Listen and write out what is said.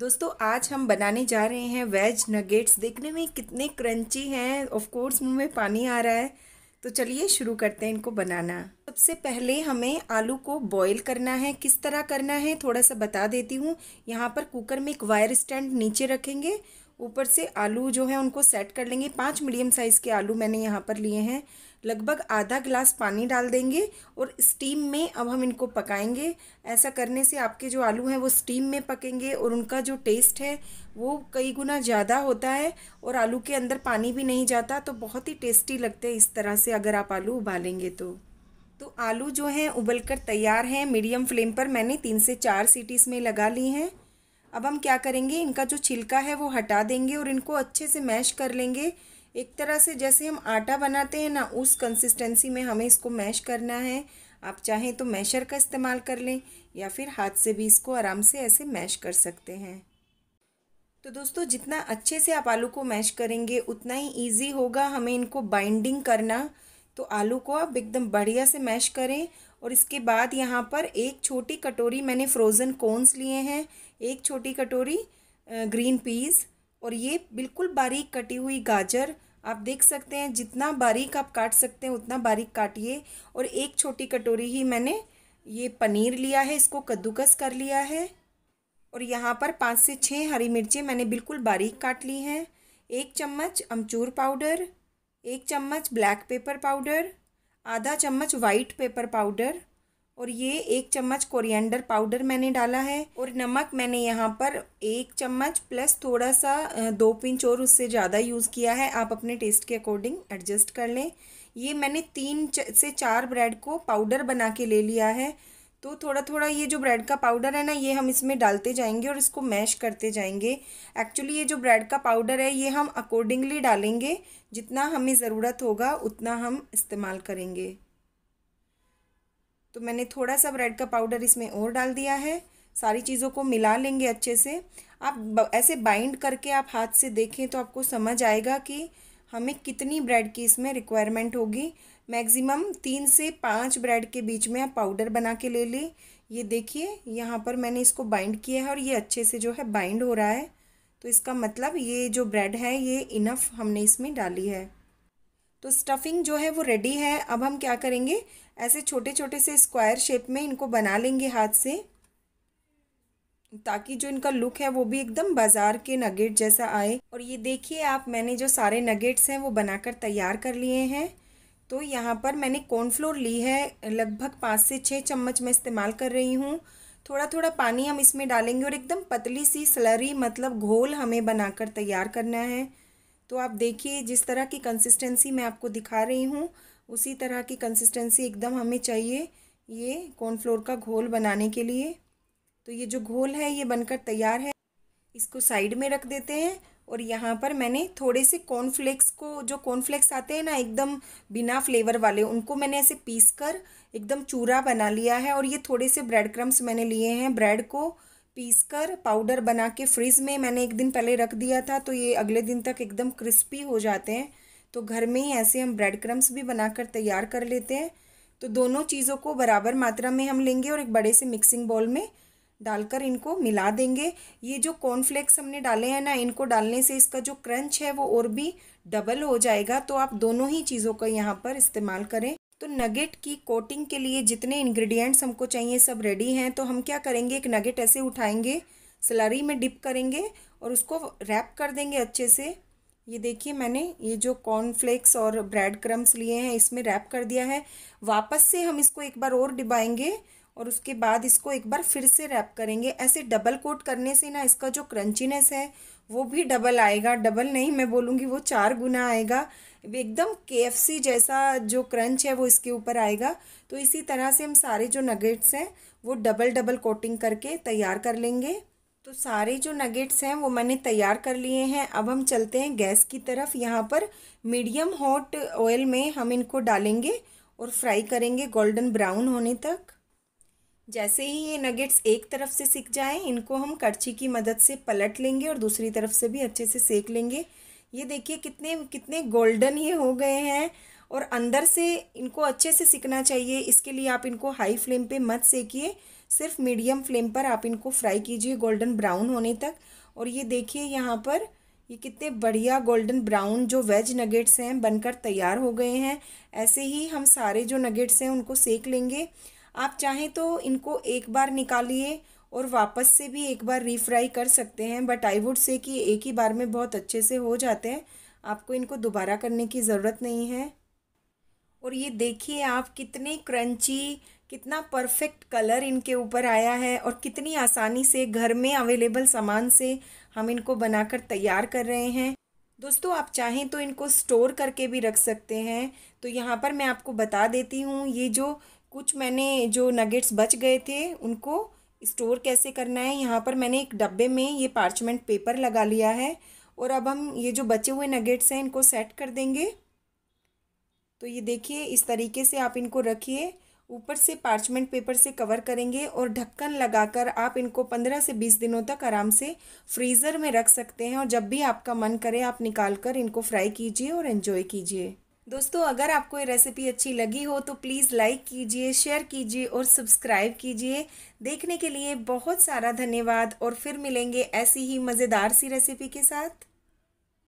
दोस्तों आज हम बनाने जा रहे हैं वेज नगेट्स देखने में कितने क्रंची हैं ऑफ कोर्स मुंह में पानी आ रहा है तो चलिए शुरू करते हैं इनको बनाना सबसे पहले हमें आलू को बॉईल करना है किस तरह करना है थोड़ा सा बता देती हूँ यहाँ पर कुकर में एक वायर स्टैंड नीचे रखेंगे ऊपर से आलू जो है उनको सेट कर लेंगे पाँच मीडियम साइज़ के आलू मैंने यहाँ पर लिए हैं लगभग आधा गिलास पानी डाल देंगे और स्टीम में अब हम इनको पकाएंगे ऐसा करने से आपके जो आलू हैं वो स्टीम में पकेंगे और उनका जो टेस्ट है वो कई गुना ज़्यादा होता है और आलू के अंदर पानी भी नहीं जाता तो बहुत ही टेस्टी लगते हैं इस तरह से अगर आप आलू उबालेंगे तो तो आलू जो हैं उबल कर तैयार हैं मीडियम फ्लेम पर मैंने तीन से चार सीटीज़ में लगा ली हैं अब हम क्या करेंगे इनका जो छिलका है वो हटा देंगे और इनको अच्छे से मैश कर लेंगे एक तरह से जैसे हम आटा बनाते हैं ना उस कंसिस्टेंसी में हमें इसको मैश करना है आप चाहें तो मैशर का इस्तेमाल कर लें या फिर हाथ से भी इसको आराम से ऐसे मैश कर सकते हैं तो दोस्तों जितना अच्छे से आप आलू को मैश करेंगे उतना ही इजी होगा हमें इनको बाइंडिंग करना तो आलू को आप एकदम बढ़िया से मैश करें और इसके बाद यहाँ पर एक छोटी कटोरी मैंने फ्रोज़न कॉर्नस लिए हैं एक छोटी कटोरी ग्रीन पीज़ और ये बिल्कुल बारीक कटी हुई गाजर आप देख सकते हैं जितना बारीक आप काट सकते हैं उतना बारीक काटिए और एक छोटी कटोरी ही मैंने ये पनीर लिया है इसको कद्दूकस कर लिया है और यहाँ पर पाँच से छः हरी मिर्चें मैंने बिल्कुल बारीक काट ली हैं एक चम्मच अमचूर पाउडर एक चम्मच ब्लैक पेपर पाउडर आधा चम्मच वाइट पेपर पाउडर और ये एक चम्मच कोरिएंडर पाउडर मैंने डाला है और नमक मैंने यहाँ पर एक चम्मच प्लस थोड़ा सा दो पिंच और उससे ज़्यादा यूज़ किया है आप अपने टेस्ट के अकॉर्डिंग एडजस्ट कर लें ये मैंने तीन से चार ब्रेड को पाउडर बना के ले लिया है तो थोड़ा थोड़ा ये जो ब्रेड का पाउडर है ना ये हम इसमें डालते जाएंगे और इसको मैश करते जाएंगे एक्चुअली ये जो ब्रेड का पाउडर है ये हम अकॉर्डिंगली डालेंगे जितना हमें ज़रूरत होगा उतना हम इस्तेमाल करेंगे तो मैंने थोड़ा सा ब्रेड का पाउडर इसमें और डाल दिया है सारी चीज़ों को मिला लेंगे अच्छे से आप ऐसे बाइंड करके आप हाथ से देखें तो आपको समझ आएगा कि हमें कितनी ब्रेड की इसमें रिक्वायरमेंट होगी मैक्सिमम तीन से पाँच ब्रेड के बीच में आप पाउडर बना के ले लें ये देखिए यहाँ पर मैंने इसको बाइंड किया है और ये अच्छे से जो है बाइंड हो रहा है तो इसका मतलब ये जो ब्रेड है ये इनफ हमने इसमें डाली है तो स्टफिंग जो है वो रेडी है अब हम क्या करेंगे ऐसे छोटे छोटे से स्क्वायर शेप में इनको बना लेंगे हाथ से ताकि जो इनका लुक है वो भी एकदम बाज़ार के नगेट जैसा आए और ये देखिए आप मैंने जो सारे नगेट्स हैं वो बनाकर तैयार कर लिए हैं तो यहाँ पर मैंने कॉर्नफ्लोर ली है लगभग पाँच से छः चम्मच मैं इस्तेमाल कर रही हूँ थोड़ा थोड़ा पानी हम इसमें डालेंगे और एकदम पतली सी स्लरी मतलब घोल हमें बनाकर तैयार करना है तो आप देखिए जिस तरह की कंसिस्टेंसी मैं आपको दिखा रही हूँ उसी तरह की कंसिस्टेंसी एकदम हमें चाहिए ये कॉर्नफ्लोर का घोल बनाने के लिए तो ये जो घोल है ये बनकर तैयार है इसको साइड में रख देते हैं और यहाँ पर मैंने थोड़े से कॉर्नफ्लेक्स को जो कॉर्नफ्लेक्स आते हैं ना एकदम बिना फ्लेवर वाले उनको मैंने ऐसे पीस कर एकदम चूरा बना लिया है और ये थोड़े से ब्रेड क्रम्स मैंने लिए हैं ब्रेड को पीसकर पाउडर बना के फ्रिज में मैंने एक दिन पहले रख दिया था तो ये अगले दिन तक एकदम क्रिस्पी हो जाते हैं तो घर में ही ऐसे हम ब्रेड क्रम्स भी बनाकर तैयार कर लेते हैं तो दोनों चीज़ों को बराबर मात्रा में हम लेंगे और एक बड़े से मिक्सिंग बॉल में डालकर इनको मिला देंगे ये जो कॉर्नफ्लेक्स हमने डाले हैं ना इनको डालने से इसका जो क्रंच है वो और भी डबल हो जाएगा तो आप दोनों ही चीज़ों का यहाँ पर इस्तेमाल करें तो नगेट की कोटिंग के लिए जितने इंग्रेडिएंट्स हमको चाहिए सब रेडी हैं तो हम क्या करेंगे एक नगेट ऐसे उठाएंगे सलारी में डिप करेंगे और उसको रैप कर देंगे अच्छे से ये देखिए मैंने ये जो कॉर्नफ्लेक्स और ब्रेड क्रम्स लिए हैं इसमें रैप कर दिया है वापस से हम इसको एक बार और डिबाएंगे और उसके बाद इसको एक बार फिर से रैप करेंगे ऐसे डबल कोट करने से ना इसका जो क्रंचीनेस है वो भी डबल आएगा डबल नहीं मैं बोलूँगी वो चार गुना आएगा एकदम के जैसा जो क्रंच है वो इसके ऊपर आएगा तो इसी तरह से हम सारे जो नगेट्स हैं वो डबल डबल कोटिंग करके तैयार कर लेंगे तो सारे जो नगेट्स हैं वो मैंने तैयार कर लिए हैं अब हम चलते हैं गैस की तरफ यहाँ पर मीडियम हॉट ऑयल में हम इनको डालेंगे और फ्राई करेंगे गोल्डन ब्राउन होने तक जैसे ही ये नगेट्स एक तरफ से सिक जाएं इनको हम करछी की मदद से पलट लेंगे और दूसरी तरफ से भी अच्छे से सेक लेंगे ये देखिए कितने कितने गोल्डन ये हो गए हैं और अंदर से इनको अच्छे से सिकना चाहिए इसके लिए आप इनको हाई फ्लेम पे मत सेकिए सिर्फ मीडियम फ्लेम पर आप इनको फ्राई कीजिए गोल्डन ब्राउन होने तक और ये देखिए यहाँ पर ये कितने बढ़िया गोल्डन ब्राउन जो वेज नगेट्स हैं बनकर तैयार हो गए हैं ऐसे ही हम सारे जो नगेट्स हैं उनको सेक लेंगे आप चाहें तो इनको एक बार निकालिए और वापस से भी एक बार रीफ्राई कर सकते हैं बट आई वुड से कि एक ही बार में बहुत अच्छे से हो जाते हैं आपको इनको दोबारा करने की ज़रूरत नहीं है और ये देखिए आप कितने क्रंची कितना परफेक्ट कलर इनके ऊपर आया है और कितनी आसानी से घर में अवेलेबल सामान से हम इनको बनाकर तैयार कर रहे हैं दोस्तों आप चाहें तो इनको स्टोर करके भी रख सकते हैं तो यहाँ पर मैं आपको बता देती हूँ ये जो कुछ मैंने जो नगेट्स बच गए थे उनको स्टोर कैसे करना है यहाँ पर मैंने एक डब्बे में ये पार्चमेंट पेपर लगा लिया है और अब हम ये जो बचे हुए नगेट्स हैं इनको सेट कर देंगे तो ये देखिए इस तरीके से आप इनको रखिए ऊपर से पार्चमेंट पेपर से कवर करेंगे और ढक्कन लगाकर आप इनको पंद्रह से बीस दिनों तक आराम से फ्रीज़र में रख सकते हैं और जब भी आपका मन करे आप निकाल कर इनको फ्राई कीजिए और एन्जॉय कीजिए दोस्तों अगर आपको ये रेसिपी अच्छी लगी हो तो प्लीज़ लाइक कीजिए शेयर कीजिए और सब्सक्राइब कीजिए देखने के लिए बहुत सारा धन्यवाद और फिर मिलेंगे ऐसी ही मज़ेदार सी रेसिपी के साथ